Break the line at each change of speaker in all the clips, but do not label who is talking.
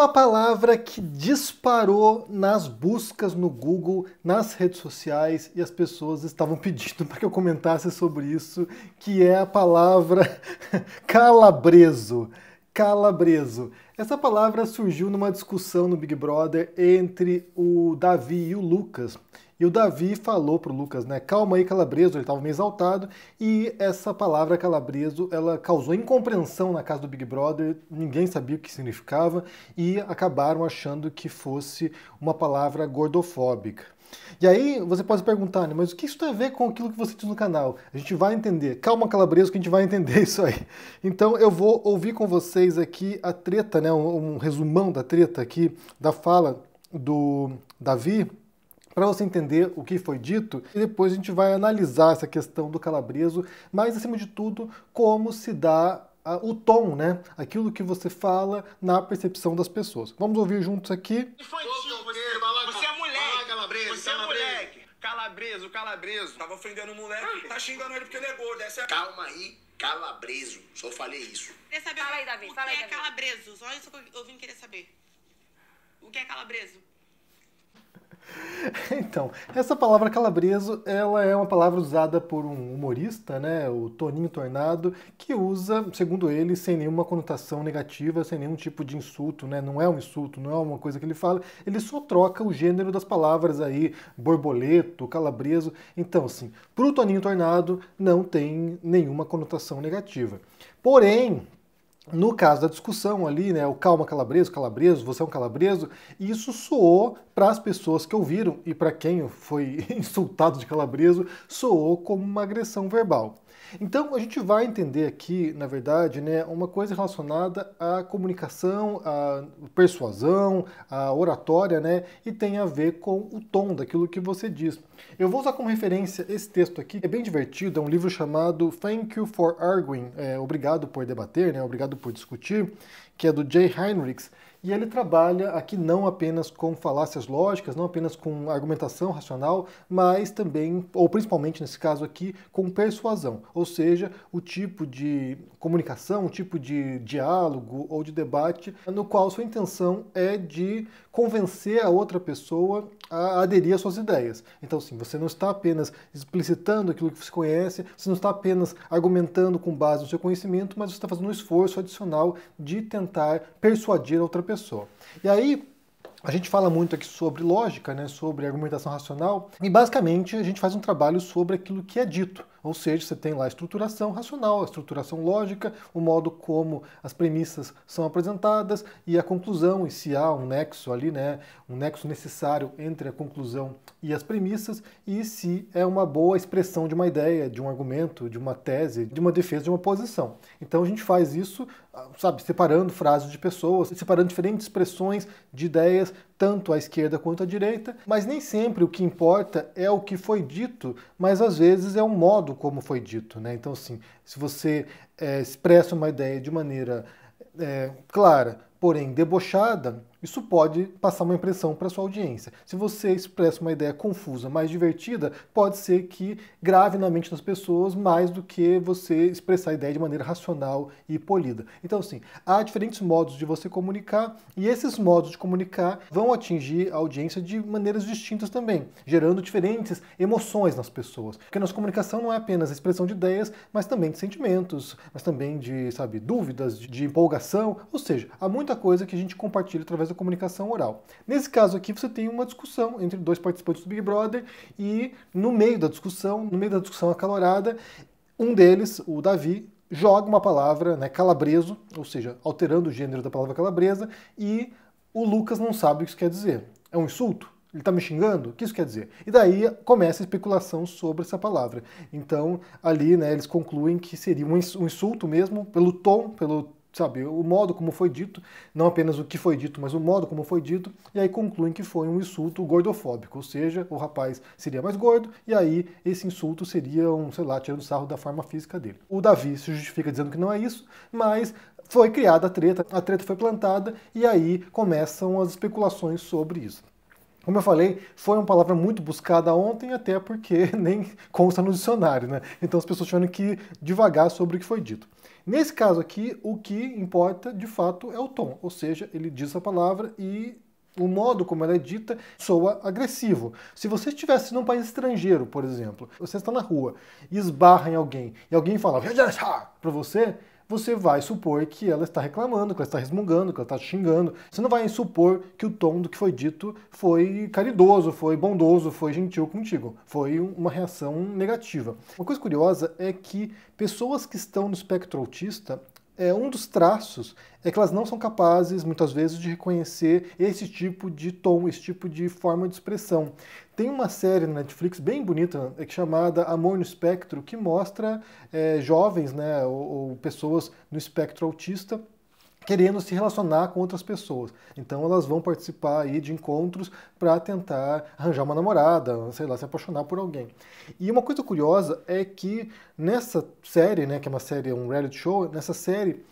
uma palavra que disparou nas buscas no Google, nas redes sociais, e as pessoas estavam pedindo para que eu comentasse sobre isso, que é a palavra calabreso calabreso. Essa palavra surgiu numa discussão no Big Brother entre o Davi e o Lucas. E o Davi falou pro Lucas, né? Calma aí, calabreso, ele estava meio exaltado, e essa palavra calabreso, ela causou incompreensão na casa do Big Brother, ninguém sabia o que significava e acabaram achando que fosse uma palavra gordofóbica. E aí você pode perguntar, né, mas o que isso tem a ver com aquilo que você diz no canal? A gente vai entender. Calma, Calabreso, que a gente vai entender isso aí. Então eu vou ouvir com vocês aqui a treta, né, um, um resumão da treta aqui, da fala do Davi, para você entender o que foi dito e depois a gente vai analisar essa questão do calabreso, mas acima de tudo, como se dá ah, o tom, né? Aquilo que você fala na percepção das pessoas. Vamos ouvir juntos aqui. Infantil, você Calabreso. Tava ofendendo o moleque, tá xingando ele porque ele é gordo. Essa é... Calma aí, Calabreso. Só falei isso. Quer saber fala aí, Davi. O que é calabreso? Só isso que eu vim querer saber. O que é calabreso? Então, essa palavra calabreso, ela é uma palavra usada por um humorista, né, o Toninho Tornado, que usa, segundo ele, sem nenhuma conotação negativa, sem nenhum tipo de insulto, né, não é um insulto, não é uma coisa que ele fala, ele só troca o gênero das palavras aí, borboleto, calabreso, então assim, pro Toninho Tornado não tem nenhuma conotação negativa. Porém, no caso da discussão ali, né, o calma calabreso, calabreso, você é um calabreso, isso soou para as pessoas que ouviram e para quem foi insultado de calabreso, soou como uma agressão verbal. Então, a gente vai entender aqui, na verdade, né, uma coisa relacionada à comunicação, à persuasão, à oratória, né, e tem a ver com o tom daquilo que você diz. Eu vou usar como referência esse texto aqui, é bem divertido, é um livro chamado Thank You for Arguing, é, Obrigado por Debater, né, Obrigado por Discutir, que é do Jay Heinrichs, e ele trabalha aqui não apenas com falácias lógicas, não apenas com argumentação racional, mas também, ou principalmente nesse caso aqui, com persuasão, ou seja, o tipo de comunicação, o tipo de diálogo ou de debate no qual sua intenção é de convencer a outra pessoa a aderir às suas ideias. Então, sim, você não está apenas explicitando aquilo que você conhece, você não está apenas argumentando com base no seu conhecimento, mas você está fazendo um esforço adicional de tentar persuadir a outra pessoa pessoa. E aí, a gente fala muito aqui sobre lógica, né, sobre argumentação racional, e basicamente a gente faz um trabalho sobre aquilo que é dito, ou seja, você tem lá a estruturação racional, a estruturação lógica, o modo como as premissas são apresentadas e a conclusão, e se há um nexo ali, né, um nexo necessário entre a conclusão e as premissas, e se é uma boa expressão de uma ideia, de um argumento, de uma tese, de uma defesa, de uma posição. Então a gente faz isso, sabe, separando frases de pessoas, separando diferentes expressões de ideias tanto à esquerda quanto à direita, mas nem sempre o que importa é o que foi dito, mas às vezes é o modo como foi dito. Né? Então, assim, se você é, expressa uma ideia de maneira é, clara, porém debochada, isso pode passar uma impressão para sua audiência. Se você expressa uma ideia confusa, mais divertida, pode ser que grave na mente das pessoas mais do que você expressar a ideia de maneira racional e polida. Então, assim, há diferentes modos de você comunicar e esses modos de comunicar vão atingir a audiência de maneiras distintas também, gerando diferentes emoções nas pessoas. Porque a nossa comunicação não é apenas a expressão de ideias, mas também de sentimentos, mas também de, sabe, dúvidas, de, de empolgação, ou seja, há muito muita coisa que a gente compartilha através da comunicação oral. Nesse caso aqui, você tem uma discussão entre dois participantes do Big Brother e no meio da discussão, no meio da discussão acalorada, um deles, o Davi, joga uma palavra, né, calabreso, ou seja, alterando o gênero da palavra calabresa, e o Lucas não sabe o que isso quer dizer. É um insulto? Ele está me xingando? O que isso quer dizer? E daí começa a especulação sobre essa palavra. Então, ali, né, eles concluem que seria um insulto mesmo, pelo tom, pelo sabe, o modo como foi dito, não apenas o que foi dito, mas o modo como foi dito, e aí concluem que foi um insulto gordofóbico, ou seja, o rapaz seria mais gordo, e aí esse insulto seria um, sei lá, tirando sarro da forma física dele. O Davi se justifica dizendo que não é isso, mas foi criada a treta, a treta foi plantada, e aí começam as especulações sobre isso. Como eu falei, foi uma palavra muito buscada ontem, até porque nem consta no dicionário, né? Então as pessoas tiveram que devagar sobre o que foi dito. Nesse caso aqui, o que importa de fato é o tom, ou seja, ele diz a palavra e o modo como ela é dita soa agressivo. Se você estivesse num país estrangeiro, por exemplo, você está na rua e esbarra em alguém e alguém fala para você, você vai supor que ela está reclamando, que ela está resmungando, que ela está xingando. Você não vai supor que o tom do que foi dito foi caridoso, foi bondoso, foi gentil contigo. Foi uma reação negativa. Uma coisa curiosa é que pessoas que estão no espectro autista, é, um dos traços é que elas não são capazes, muitas vezes, de reconhecer esse tipo de tom, esse tipo de forma de expressão. Tem uma série na Netflix bem bonita, é chamada Amor no Espectro, que mostra é, jovens né, ou, ou pessoas no espectro autista querendo se relacionar com outras pessoas. Então elas vão participar aí de encontros para tentar arranjar uma namorada, sei lá, se apaixonar por alguém. E uma coisa curiosa é que nessa série, né, que é uma série, um reality show, nessa série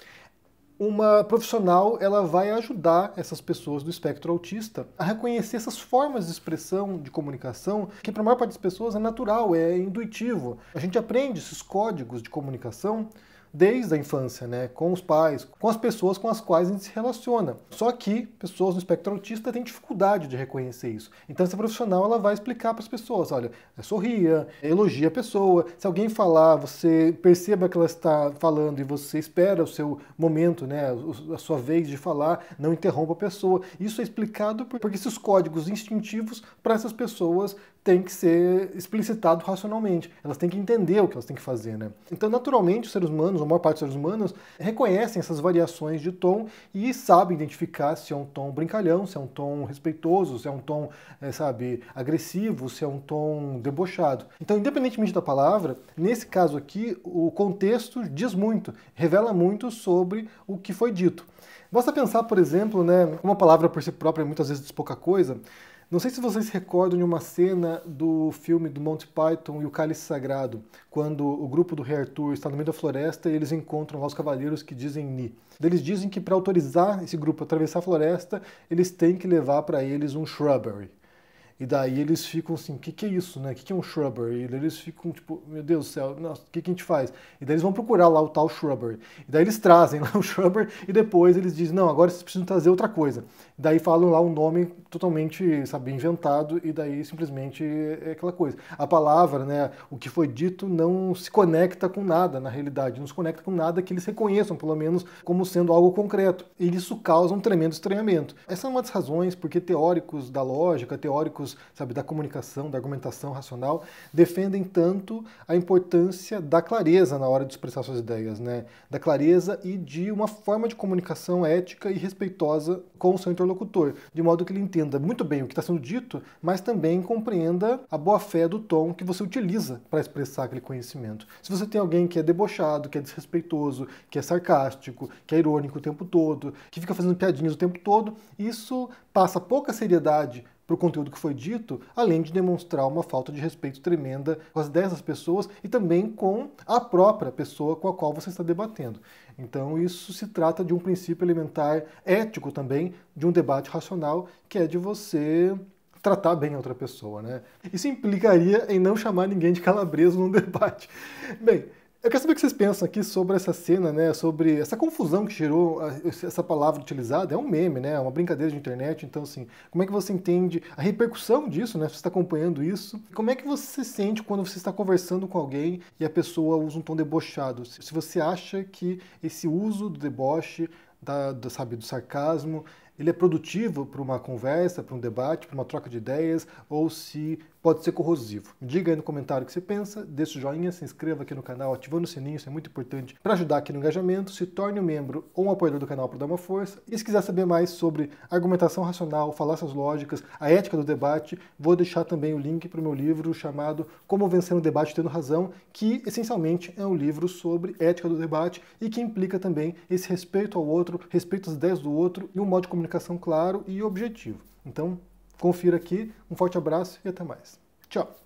uma profissional ela vai ajudar essas pessoas do espectro autista a reconhecer essas formas de expressão de comunicação que para a maior parte das pessoas é natural, é intuitivo. A gente aprende esses códigos de comunicação desde a infância, né? com os pais, com as pessoas com as quais a gente se relaciona. Só que pessoas no espectro autista têm dificuldade de reconhecer isso. Então essa profissional ela vai explicar para as pessoas, olha, é sorria, elogia a pessoa. Se alguém falar, você perceba que ela está falando e você espera o seu momento, né, a sua vez de falar, não interrompa a pessoa. Isso é explicado porque esses códigos instintivos para essas pessoas tem que ser explicitado racionalmente. Elas têm que entender o que elas têm que fazer, né? Então, naturalmente, os seres humanos, a maior parte dos seres humanos, reconhecem essas variações de tom e sabem identificar se é um tom brincalhão, se é um tom respeitoso, se é um tom, é, sabe, agressivo, se é um tom debochado. Então, independentemente da palavra, nesse caso aqui, o contexto diz muito, revela muito sobre o que foi dito. Basta pensar, por exemplo, né, uma palavra por si própria muitas vezes diz pouca coisa. Não sei se vocês recordam de uma cena do filme do Monty Python e o Cálice Sagrado, quando o grupo do Rei Arthur está no meio da floresta e eles encontram lá os cavaleiros que dizem Ni. Eles dizem que para autorizar esse grupo a atravessar a floresta, eles têm que levar para eles um shrubbery, e daí eles ficam assim, o que, que é isso, né? O que, que é um shrubber E daí eles ficam tipo, meu Deus do céu, nossa, o que, que a gente faz? E daí eles vão procurar lá o tal shrubber E daí eles trazem lá o shrubber e depois eles dizem, não, agora vocês precisam trazer outra coisa. E daí falam lá um nome totalmente, sabe, inventado e daí simplesmente é aquela coisa. A palavra, né, o que foi dito não se conecta com nada na realidade, não se conecta com nada que eles reconheçam, pelo menos, como sendo algo concreto. E isso causa um tremendo estranhamento. Essa é uma das razões porque teóricos da lógica, teóricos sabe, da comunicação, da argumentação racional, defendem tanto a importância da clareza na hora de expressar suas ideias, né? da clareza e de uma forma de comunicação ética e respeitosa com o seu interlocutor, de modo que ele entenda muito bem o que está sendo dito, mas também compreenda a boa-fé do tom que você utiliza para expressar aquele conhecimento. Se você tem alguém que é debochado, que é desrespeitoso, que é sarcástico, que é irônico o tempo todo, que fica fazendo piadinhas o tempo todo, isso passa pouca seriedade para o conteúdo que foi dito, além de demonstrar uma falta de respeito tremenda com as dessas pessoas e também com a própria pessoa com a qual você está debatendo. Então, isso se trata de um princípio elementar ético também, de um debate racional, que é de você tratar bem a outra pessoa, né? Isso implicaria em não chamar ninguém de calabreso num debate. Bem, eu quero saber o que vocês pensam aqui sobre essa cena, né? Sobre essa confusão que gerou essa palavra utilizada. É um meme, né? É uma brincadeira de internet. Então, assim, como é que você entende a repercussão disso, né? Você está acompanhando isso. Como é que você se sente quando você está conversando com alguém e a pessoa usa um tom debochado? Se você acha que esse uso do deboche, da, do, sabe, do sarcasmo, ele é produtivo para uma conversa, para um debate, para uma troca de ideias, ou se pode ser corrosivo. Me diga aí no comentário o que você pensa, deixe o joinha, se inscreva aqui no canal, ativando o sininho, isso é muito importante para ajudar aqui no engajamento, se torne um membro ou um apoiador do canal para dar uma força. E se quiser saber mais sobre argumentação racional, falácias lógicas, a ética do debate, vou deixar também o link para o meu livro chamado Como Vencer um Debate Tendo Razão, que essencialmente é um livro sobre ética do debate e que implica também esse respeito ao outro, respeito às ideias do outro e um modo de comunicação comunicação claro e objetivo. Então, confira aqui. Um forte abraço e até mais. Tchau!